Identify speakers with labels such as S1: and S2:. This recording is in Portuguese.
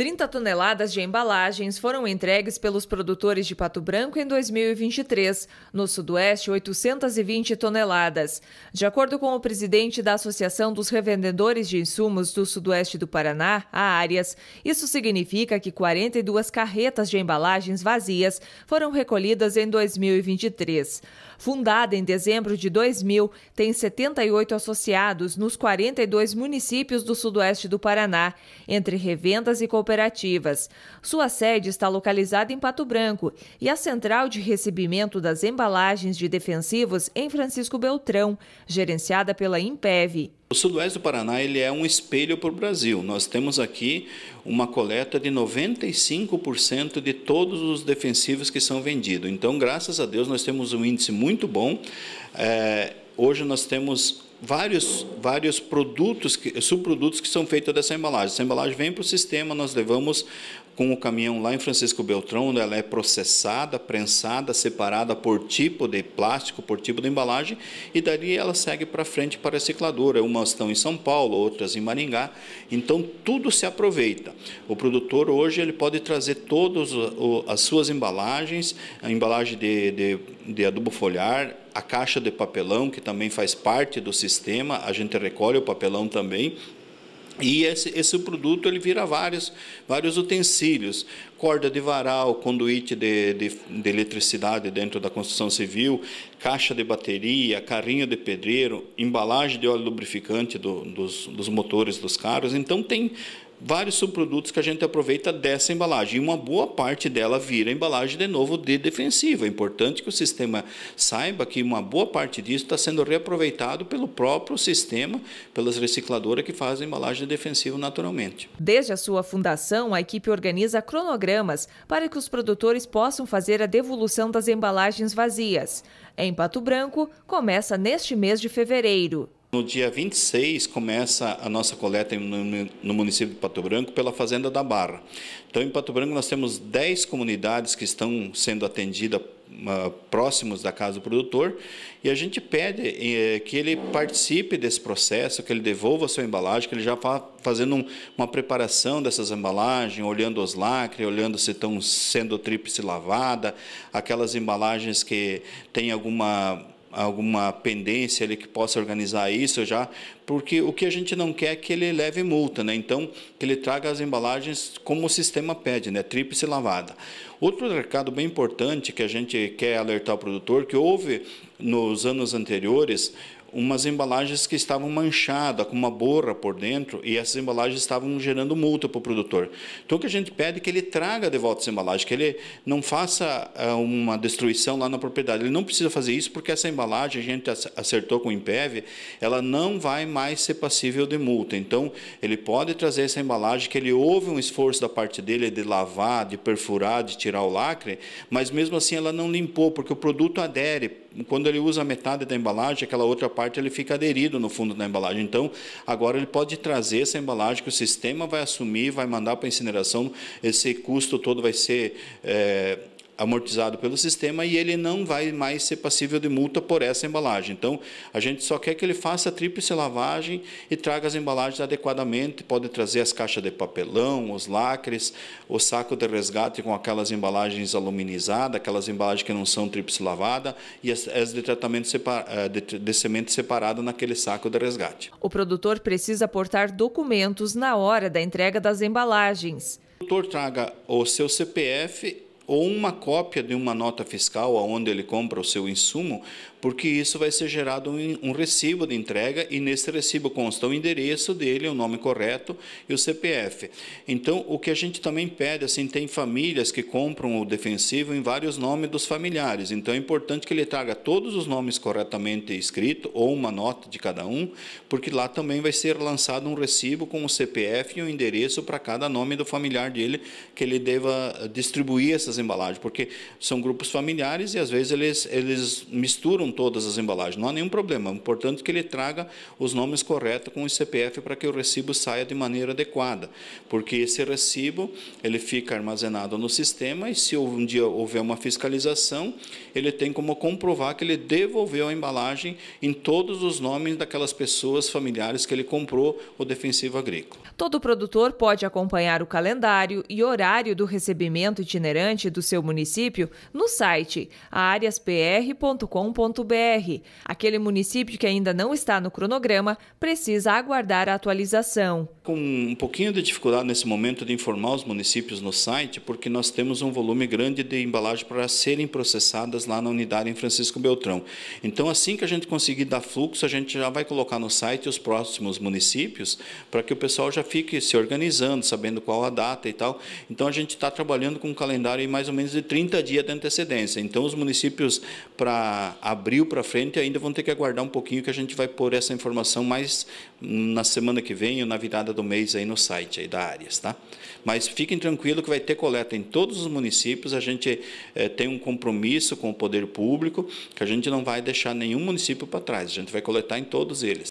S1: 30 toneladas de embalagens foram entregues pelos produtores de Pato Branco em 2023, no Sudoeste, 820 toneladas. De acordo com o presidente da Associação dos Revendedores de Insumos do Sudoeste do Paraná, a Arias, isso significa que 42 carretas de embalagens vazias foram recolhidas em 2023. Fundada em dezembro de 2000, tem 78 associados nos 42 municípios do sudoeste do Paraná, entre revendas e cooperativas. Sua sede está localizada em Pato Branco e a central de recebimento das embalagens de defensivos em Francisco Beltrão, gerenciada pela
S2: Impeve. O sudoeste do Paraná ele é um espelho para o Brasil. Nós temos aqui uma coleta de 95% de todos os defensivos que são vendidos. Então, graças a Deus, nós temos um índice muito bom. É, hoje nós temos vários, vários produtos, que, subprodutos que são feitos dessa embalagem. Essa embalagem vem para o sistema, nós levamos com o caminhão lá em Francisco Beltrão, onde ela é processada, prensada, separada por tipo de plástico, por tipo de embalagem, e dali ela segue para frente para a recicladora. Umas estão em São Paulo, outras em Maringá. Então, tudo se aproveita. O produtor hoje ele pode trazer todas as suas embalagens, a embalagem de, de de adubo foliar, a caixa de papelão, que também faz parte do sistema, a gente recolhe o papelão também. E esse, esse produto ele vira vários, vários utensílios, corda de varal, conduíte de, de, de eletricidade dentro da construção civil, caixa de bateria, carrinho de pedreiro, embalagem de óleo lubrificante do, dos, dos motores dos carros. Então tem vários subprodutos que a gente aproveita dessa embalagem. E uma boa parte dela vira embalagem de novo de defensiva. É importante que o sistema saiba que uma boa parte disso está sendo reaproveitado pelo próprio sistema, pelas recicladoras que fazem embalagem defensiva naturalmente.
S1: Desde a sua fundação, a equipe organiza cronogramas para que os produtores possam fazer a devolução das embalagens vazias. Em Pato Branco, começa neste mês de fevereiro.
S2: No dia 26 começa a nossa coleta no município de Pato Branco pela Fazenda da Barra. Então, em Pato Branco nós temos 10 comunidades que estão sendo atendidas ah, próximos da casa do produtor e a gente pede eh, que ele participe desse processo, que ele devolva a sua embalagem, que ele já vá fazendo uma preparação dessas embalagens, olhando os lacres, olhando se estão sendo tríplice lavada, aquelas embalagens que têm alguma alguma pendência ali que possa organizar isso já, porque o que a gente não quer é que ele leve multa, né? Então, que ele traga as embalagens como o sistema pede, né? Tríplice lavada. Outro recado bem importante que a gente quer alertar o produtor, que houve nos anos anteriores umas embalagens que estavam manchadas, com uma borra por dentro, e essas embalagens estavam gerando multa para o produtor. Então, o que a gente pede é que ele traga de volta essa embalagem, que ele não faça ah, uma destruição lá na propriedade. Ele não precisa fazer isso, porque essa embalagem, a gente acertou com o Impev, ela não vai mais ser passível de multa. Então, ele pode trazer essa embalagem, que ele houve um esforço da parte dele de lavar, de perfurar, de tirar o lacre, mas mesmo assim ela não limpou, porque o produto adere quando ele usa metade da embalagem, aquela outra parte ele fica aderido no fundo da embalagem. Então, agora ele pode trazer essa embalagem que o sistema vai assumir, vai mandar para a incineração, esse custo todo vai ser é, amortizado pelo sistema e ele não vai mais ser passível de multa por essa embalagem. Então, a gente só quer que ele faça a tríplice lavagem e traga as embalagens adequadamente, pode trazer as caixas de papelão, os lacres, o saco de resgate com aquelas embalagens aluminizadas, aquelas embalagens que não são tríplice lavada e as, as de tratamento separa, eh, de, de semente separada naquele saco de resgate.
S1: O produtor precisa aportar documentos na hora da entrega das embalagens.
S2: O produtor traga o seu CPF ou uma cópia de uma nota fiscal aonde ele compra o seu insumo, porque isso vai ser gerado um recibo de entrega e nesse recibo consta o endereço dele, o nome correto e o CPF. Então, o que a gente também pede, assim, tem famílias que compram o defensivo em vários nomes dos familiares. Então, é importante que ele traga todos os nomes corretamente escritos ou uma nota de cada um, porque lá também vai ser lançado um recibo com o CPF e o endereço para cada nome do familiar dele que ele deva distribuir essas embalagens, porque são grupos familiares e às vezes eles, eles misturam todas as embalagens. Não há nenhum problema. O importante que ele traga os nomes corretos com o CPF para que o recibo saia de maneira adequada, porque esse recibo ele fica armazenado no sistema e se um dia houver uma fiscalização, ele tem como comprovar que ele devolveu a embalagem em todos os nomes daquelas pessoas familiares que ele comprou o defensivo agrícola.
S1: Todo produtor pode acompanhar o calendário e horário do recebimento itinerante do seu município no site areaspr.com.br. Aquele município que ainda não está no cronograma precisa aguardar a atualização.
S2: Com um pouquinho de dificuldade nesse momento de informar os municípios no site, porque nós temos um volume grande de embalagens para serem processadas lá na unidade em Francisco Beltrão. Então, assim que a gente conseguir dar fluxo, a gente já vai colocar no site os próximos municípios para que o pessoal já fique se organizando, sabendo qual a data e tal. Então, a gente está trabalhando com um calendário mais ou menos de 30 dias de antecedência. Então, os municípios, para abril para frente, ainda vão ter que aguardar um pouquinho que a gente vai pôr essa informação mais na semana que vem ou na virada do mês aí no site aí da Áreas. Tá? Mas fiquem tranquilos que vai ter coleta em todos os municípios. A gente é, tem um compromisso com o poder público que a gente não vai deixar nenhum município para trás. A gente vai coletar em todos eles.